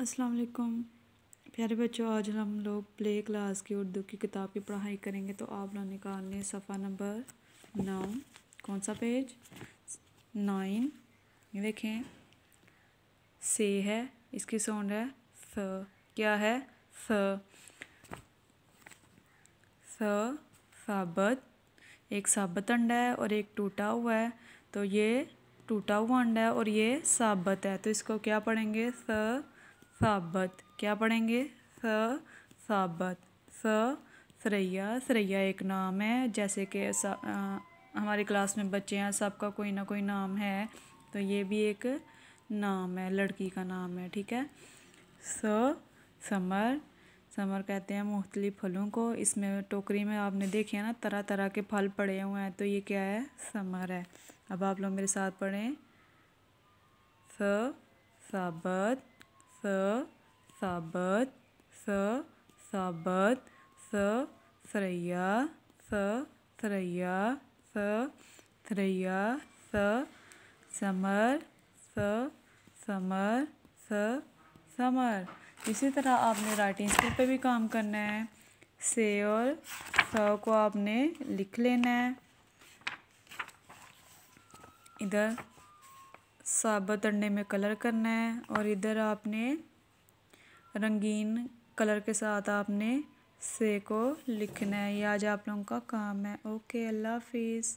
अस्सलाम वालेकुम प्यारे बच्चों आज हम लोग प्ले क्लास की उर्दू की किताब की पढ़ाई करेंगे तो आप लोग निकालने सफ़ा नंबर नौ कौन सा पेज नाइन ये देखें से है इसकी साउंड है फ क्या है फ फ साबत एक साबत अंडा है और एक टूटा हुआ है तो ये टूटा हुआ अंडा है और ये साबत है तो इसको क्या पढ़ेंगे स साबत क्या पढ़ेंगे स साबत स सरैया सरैया एक नाम है जैसे कि हमारी क्लास में बच्चे हैं सबका कोई ना कोई नाम है तो ये भी एक नाम है लड़की का नाम है ठीक है स समर समर कहते हैं मुख्तलिफ फलों को इसमें टोकरी में आपने देखे हैं ना तरह तरह के फल पड़े हुए हैं तो ये क्या है समर है अब आप लोग मेरे साथ पढ़ें स साबत स सबत स सबत स सरैया स सरैया स सरैया स समर स समर स समर इसी तरह आपने राइटिंग स्किल पे भी काम करना है से और स को आपने लिख लेना है इधर साबत अंडे में कलर करना है और इधर आपने रंगीन कलर के साथ आपने से को लिखना है ये आज आप लोगों का काम है ओके अल्लाह हाफिज़